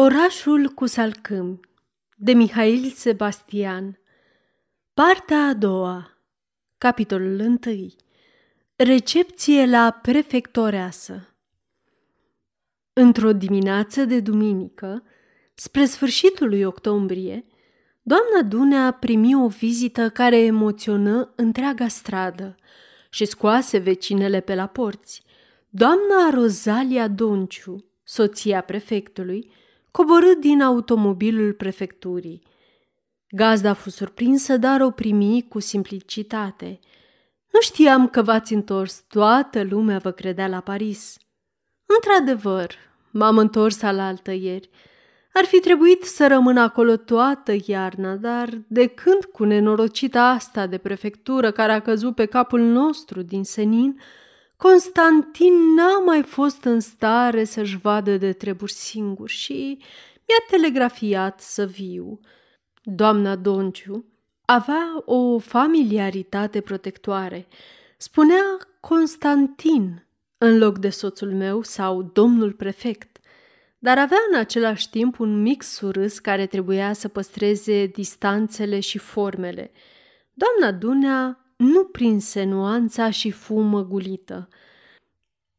Orașul cu salcâm de Mihail Sebastian Partea a doua Capitolul 1 Recepție la prefectoreasă Într-o dimineață de duminică, spre sfârșitul lui octombrie, doamna Dunea primi o vizită care emoționă întreaga stradă și scoase vecinele pe la porți. Doamna Rozalia Donciu, soția prefectului, coborâ din automobilul prefecturii. Gazda a fost surprinsă, dar o primi cu simplicitate. Nu știam că v-ați întors, toată lumea vă credea la Paris. Într-adevăr, m-am întors alaltă ieri. Ar fi trebuit să rămân acolo toată iarna, dar de când cu nenorocita asta de prefectură care a căzut pe capul nostru din senin, Constantin n-a mai fost în stare să-și vadă de treburi singur și mi-a telegrafiat să viu. Doamna Donciu avea o familiaritate protectoare. Spunea Constantin în loc de soțul meu sau domnul prefect dar avea în același timp un mic surâs care trebuia să păstreze distanțele și formele. Doamna Dunea nu prinse nuanța și fu măgulită.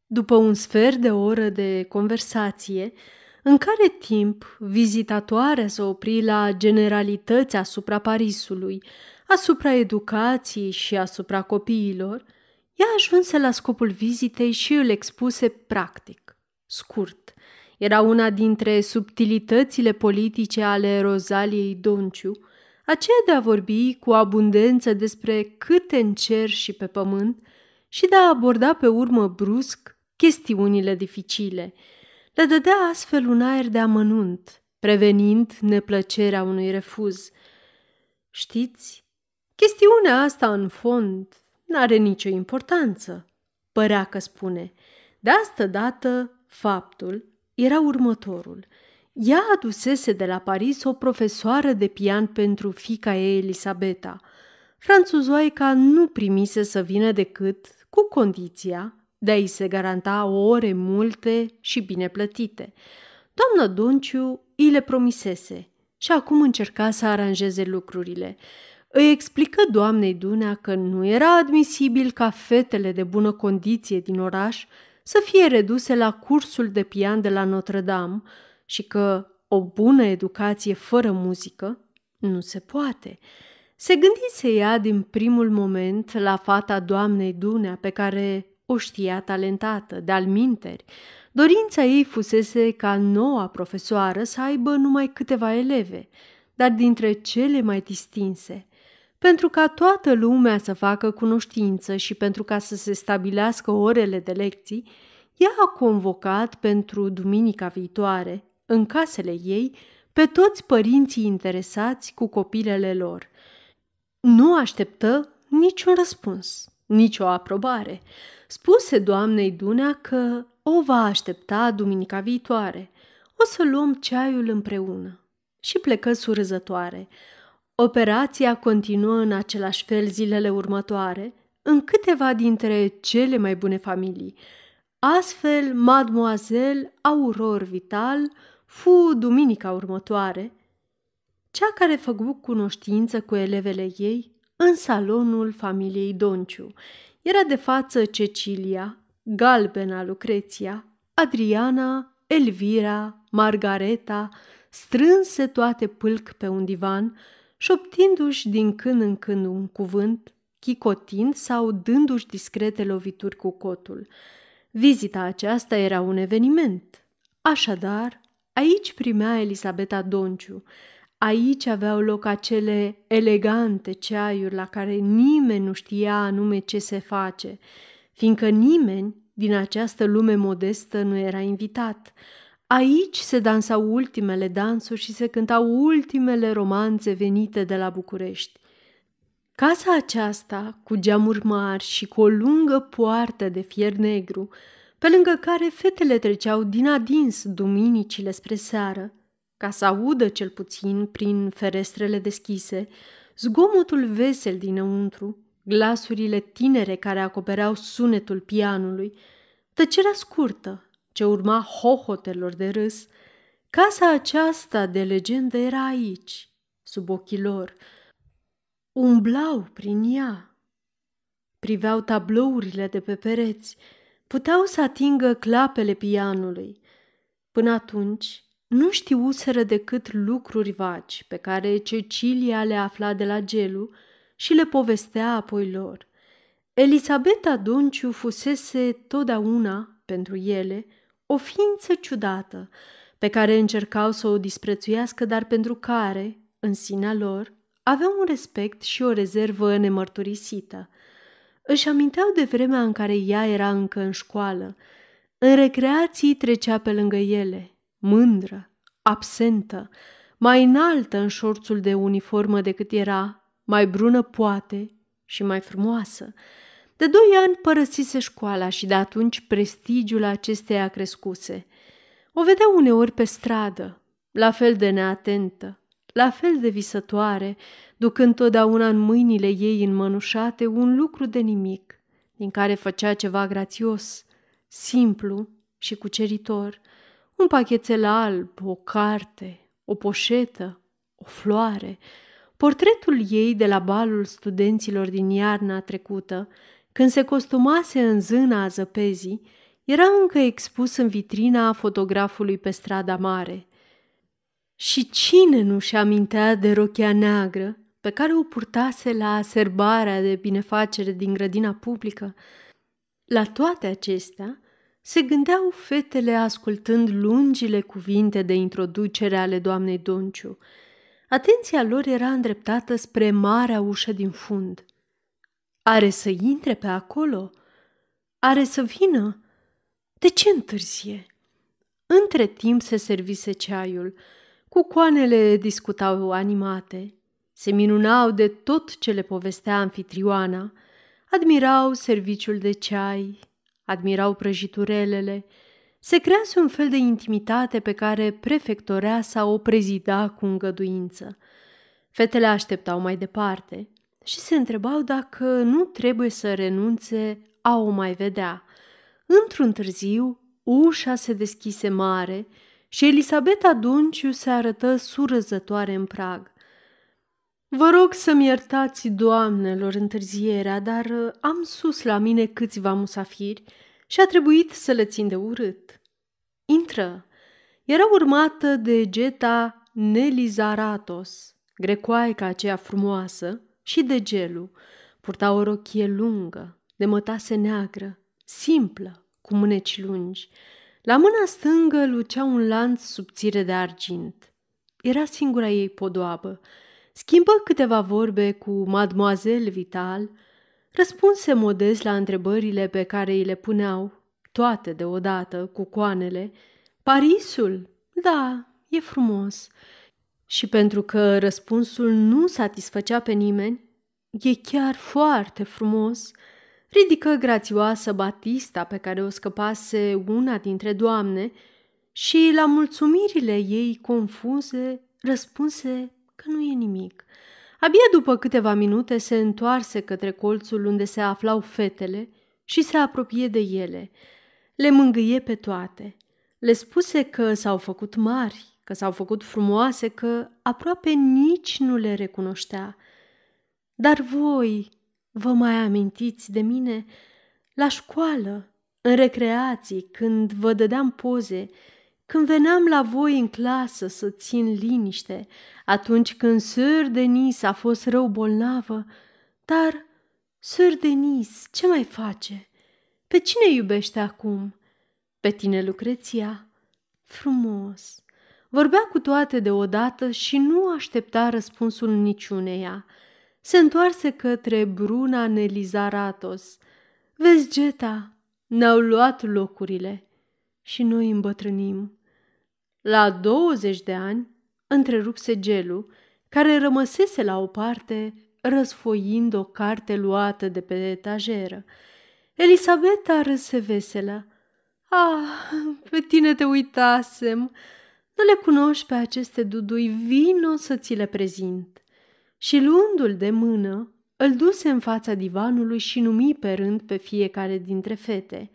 După un sfert de oră de conversație, în care timp vizitatoarea a opri la generalități asupra Parisului, asupra educației și asupra copiilor, ea ajunse la scopul vizitei și îl expuse practic, scurt. Era una dintre subtilitățile politice ale Rozaliei Donciu, aceea de a vorbi cu abundență despre câte în cer și pe pământ și de a aborda pe urmă brusc chestiunile dificile. Le dădea astfel un aer de amănunt, prevenind neplăcerea unui refuz. Știți, chestiunea asta în fond n-are nicio importanță, părea că spune. De asta dată, faptul era următorul. Ea adusese de la Paris o profesoară de pian pentru fica ei Elisabeta. Franțuzoica nu primise să vină decât cu condiția de a-i se garanta ore multe și bine plătite. Doamna Dunciu îi le promisese și acum încerca să aranjeze lucrurile. Îi explică doamnei Dunea că nu era admisibil ca fetele de bună condiție din oraș să fie reduse la cursul de pian de la Notre-Dame, și că o bună educație fără muzică nu se poate. Se gândise ea din primul moment la fata doamnei Dunea pe care o știa talentată, de-al minteri. Dorința ei fusese ca noua profesoară să aibă numai câteva eleve, dar dintre cele mai distinse – pentru ca toată lumea să facă cunoștință și pentru ca să se stabilească orele de lecții, ea a convocat pentru duminica viitoare în casele ei pe toți părinții interesați cu copilele lor. Nu așteptă niciun răspuns, nicio aprobare. Spuse doamnei Dunea că o va aștepta duminica viitoare. O să luăm ceaiul împreună. Și plecă surâzătoare. Operația continuă în același fel zilele următoare, în câteva dintre cele mai bune familii. Astfel, mademoiselle Auror Vital fu duminica următoare, cea care făcu cunoștință cu elevele ei în salonul familiei Donciu. Era de față Cecilia, Galbena Lucreția, Adriana, Elvira, Margareta, strânse toate pâlc pe un divan, șoptindu-și din când în când un cuvânt, chicotind sau dându-și discrete lovituri cu cotul. Vizita aceasta era un eveniment. Așadar, Aici primea Elisabeta Donciu, Aici aveau loc acele elegante ceaiuri la care nimeni nu știa anume ce se face, fiindcă nimeni din această lume modestă nu era invitat. Aici se dansau ultimele dansuri și se cântau ultimele romanțe venite de la București. Casa aceasta, cu geamuri mari și cu o lungă poartă de fier negru, pe lângă care fetele treceau din adins duminicile spre seară, ca să audă cel puțin prin ferestrele deschise zgomotul vesel dinăuntru, glasurile tinere care acopereau sunetul pianului, tăcerea scurtă ce urma hohotelor de râs. Casa aceasta de legendă era aici, sub ochii lor. Umblau prin ea. Priveau tablourile de pe pereți, puteau să atingă clapele pianului. Până atunci, nu știuseră decât lucruri vaci pe care Cecilia le afla de la gelu și le povestea apoi lor. Elisabeta Donciu fusese totdeauna, pentru ele, o ființă ciudată, pe care încercau să o disprețuiască, dar pentru care, în sinea lor, aveau un respect și o rezervă nemărturisită – își aminteau de vremea în care ea era încă în școală. În recreații trecea pe lângă ele, mândră, absentă, mai înaltă în șorțul de uniformă decât era, mai brună poate și mai frumoasă. De doi ani părăsise școala și de atunci prestigiul acesteia crescuse. O vedea uneori pe stradă, la fel de neatentă, la fel de visătoare, ducând totdeauna în mâinile ei înmănușate un lucru de nimic, din care făcea ceva grațios, simplu și cuceritor, un pachetel alb, o carte, o poșetă, o floare, portretul ei de la balul studenților din iarna trecută, când se costumase în zâna a zăpezii, era încă expus în vitrina fotografului pe strada mare – și cine nu și amintea de rochia neagră pe care o purtase la serbarea de binefacere din grădina publică? La toate acestea, se gândeau fetele ascultând lungile cuvinte de introducere ale doamnei Donciu. Atenția lor era îndreptată spre marea ușă din fund. Are să intre pe acolo? Are să vină? De ce întârzie? Între timp se servise ceaiul – cu coanele discutau animate, se minunau de tot ce le povestea anfitrioana, admirau serviciul de ceai, admirau prăjiturelele, se crease un fel de intimitate pe care prefectorea sa o prezida cu îngăduință. Fetele așteptau mai departe și se întrebau dacă nu trebuie să renunțe a o mai vedea. Într-un târziu, ușa se deschise mare și Elisabeta Dunciu se arătă surăzătoare în prag. Vă rog să-mi iertați, doamnelor, întârzierea, dar uh, am sus la mine câțiva musafiri și a trebuit să le țin de urât. Intră. Era urmată de geta Nelizaratos, grecoaica aceea frumoasă, și de gelu. Purta o rochie lungă, de mătase neagră, simplă, cu mâneci lungi. La mâna stângă lucea un lanț subțire de argint. Era singura ei podoabă. Schimbă câteva vorbe cu mademoiselle Vital, răspunse modest la întrebările pe care îi le puneau, toate deodată, cu coanele. Parisul? Da, e frumos. Și pentru că răspunsul nu satisfăcea pe nimeni, e chiar foarte frumos – ridică grațioasă batista pe care o scăpase una dintre doamne și la mulțumirile ei confuze răspunse că nu e nimic. Abia după câteva minute se întoarse către colțul unde se aflau fetele și se apropie de ele. Le mângâie pe toate. Le spuse că s-au făcut mari, că s-au făcut frumoase, că aproape nici nu le recunoștea. Dar voi, Vă mai amintiți de mine? La școală, în recreații, când vă dădeam poze, când veneam la voi în clasă să țin liniște, atunci când Sir Denis a fost rău bolnavă, dar, Sir Denis, ce mai face? Pe cine iubește acum? Pe tine, Lucreția. Frumos. Vorbea cu toate deodată și nu aștepta răspunsul niciuneia se întoarse către Bruna Nelizaratos. Vezi, Geta, ne-au luat locurile și noi îmbătrânim. La 20 de ani, întrerupse gelu, care rămăsese la o parte răsfoind o carte luată de pe etajeră. Elisabeta râse veselă. Ah, pe tine te uitasem! Nu le cunoști pe aceste dudui, vino să ți le prezint și luându-l de mână, îl duse în fața divanului și numi pe rând pe fiecare dintre fete.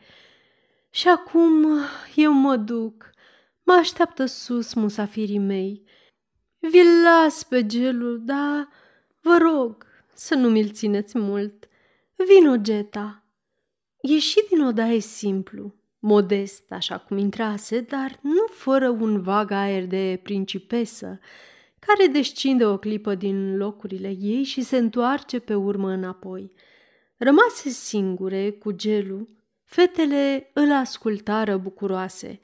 Și acum eu mă duc. Mă așteaptă sus musafirii mei. Vi-l las pe gelul, da. vă rog să nu mi-l țineți mult. Vino, Geta. Ieși din odaie simplu, modest așa cum intrase, dar nu fără un vag aer de principesă, care descinde o clipă din locurile ei și se întoarce pe urmă înapoi. Rămase singure cu gelul, fetele îl ascultară bucuroase.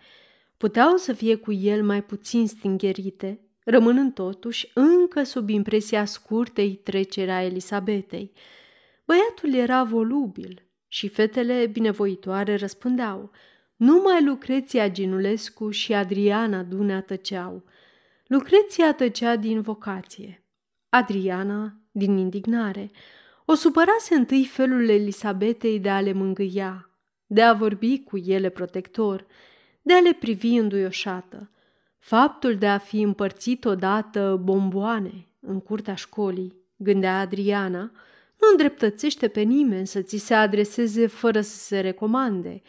Puteau să fie cu el mai puțin stingerite, rămânând totuși încă sub impresia scurtei trecerea a Elisabetei. Băiatul era volubil și fetele binevoitoare răspundeau. Numai Lucreția Ginulescu și Adriana Dunea tăceau – Lucreția tăcea din vocație. Adriana din indignare. O supărase întâi felul Elisabetei de a le mângâia, de a vorbi cu ele protector, de a le privi înduioșată. Faptul de a fi împărțit odată bomboane în curtea școlii, gândea Adriana, nu îndreptățește pe nimeni să ți se adreseze fără să se recomande.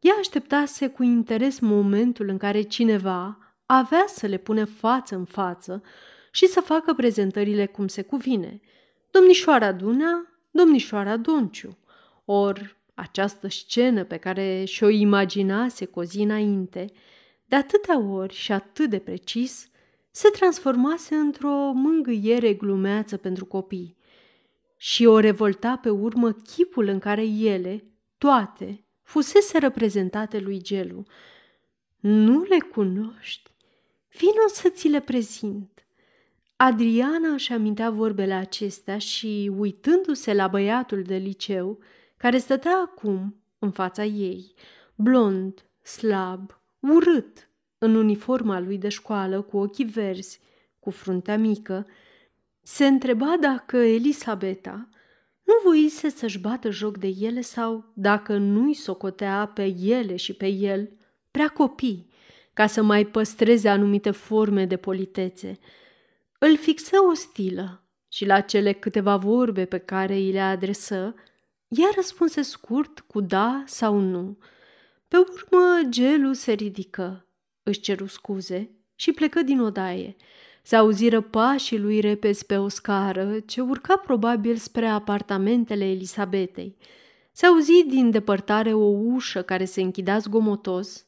Ea așteptase cu interes momentul în care cineva, avea să le pune față în față și să facă prezentările cum se cuvine. Domnișoara Dunea, domnișoara Donciu. Or, această scenă pe care și-o imaginase cu zi înainte, de atâtea ori și atât de precis, se transformase într-o mângâiere glumeață pentru copii și o revolta pe urmă chipul în care ele, toate, fusese reprezentate lui Gelu. Nu le cunoști? Vino să ți le prezint. Adriana își amintea vorbele acestea și, uitându-se la băiatul de liceu, care stătea acum în fața ei, blond, slab, urât, în uniforma lui de școală, cu ochii verzi, cu fruntea mică, se întreba dacă Elisabeta nu voise să-și bată joc de ele sau dacă nu-i socotea pe ele și pe el prea copii ca să mai păstreze anumite forme de politețe. Îl fixă stilă și la cele câteva vorbe pe care îi le adresă, ea răspunse scurt cu da sau nu. Pe urmă, gelul se ridică, își ceru scuze și plecă din odaie. Se auziră pașii lui repezi pe o scară, ce urca probabil spre apartamentele Elisabetei. Se auzi din depărtare o ușă care se închidea zgomotos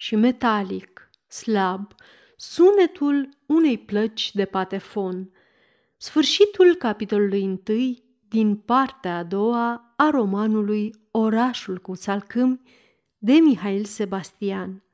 și metalic, slab, sunetul unei plăci de patefon. Sfârșitul capitolului întâi din partea a doua a romanului Orașul cu salcâmi de Mihail Sebastian.